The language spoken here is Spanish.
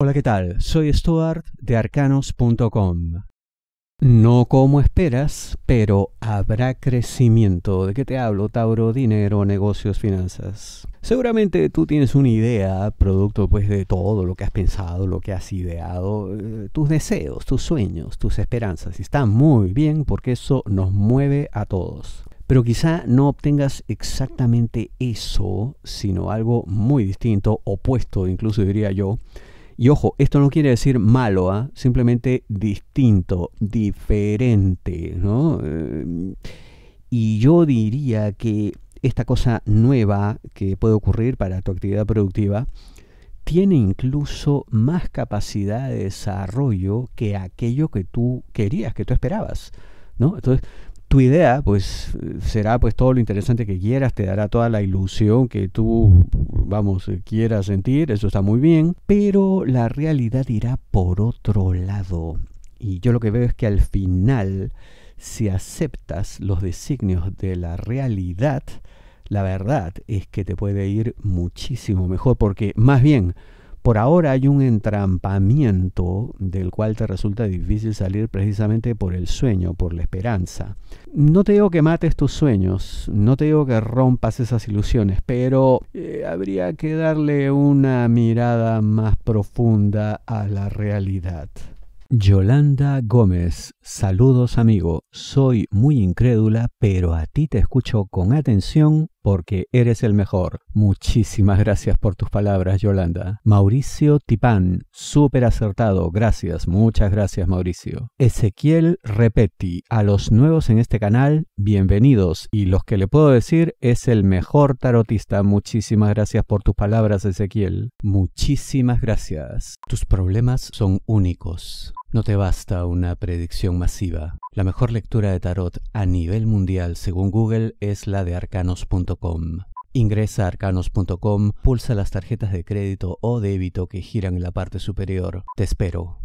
Hola, ¿qué tal? Soy Stuart de arcanos.com. No como esperas, pero habrá crecimiento. ¿De qué te hablo, Tauro? Dinero, negocios, finanzas. Seguramente tú tienes una idea, producto pues de todo lo que has pensado, lo que has ideado, eh, tus deseos, tus sueños, tus esperanzas. Y está muy bien porque eso nos mueve a todos. Pero quizá no obtengas exactamente eso, sino algo muy distinto, opuesto, incluso diría yo y ojo, esto no quiere decir malo, ¿ah? simplemente distinto, diferente, ¿no? Eh, y yo diría que esta cosa nueva que puede ocurrir para tu actividad productiva tiene incluso más capacidad de desarrollo que aquello que tú querías, que tú esperabas. ¿no? Entonces, tu idea pues será pues todo lo interesante que quieras, te dará toda la ilusión que tú vamos eh, quieras sentir, eso está muy bien, pero la realidad irá por otro lado. Y yo lo que veo es que al final si aceptas los designios de la realidad, la verdad es que te puede ir muchísimo mejor porque más bien por ahora hay un entrampamiento del cual te resulta difícil salir precisamente por el sueño, por la esperanza. No te digo que mates tus sueños, no te digo que rompas esas ilusiones, pero eh, habría que darle una mirada más profunda a la realidad. Yolanda Gómez, saludos amigo, soy muy incrédula, pero a ti te escucho con atención porque eres el mejor. Muchísimas gracias por tus palabras, Yolanda. Mauricio Tipán, súper acertado. Gracias, muchas gracias, Mauricio. Ezequiel Repeti, a los nuevos en este canal, bienvenidos. Y los que le puedo decir, es el mejor tarotista. Muchísimas gracias por tus palabras, Ezequiel. Muchísimas gracias. Tus problemas son únicos. No te basta una predicción masiva. La mejor lectura de tarot a nivel mundial según Google es la de arcanos.com. Ingresa a arcanos.com, pulsa las tarjetas de crédito o débito que giran en la parte superior. Te espero.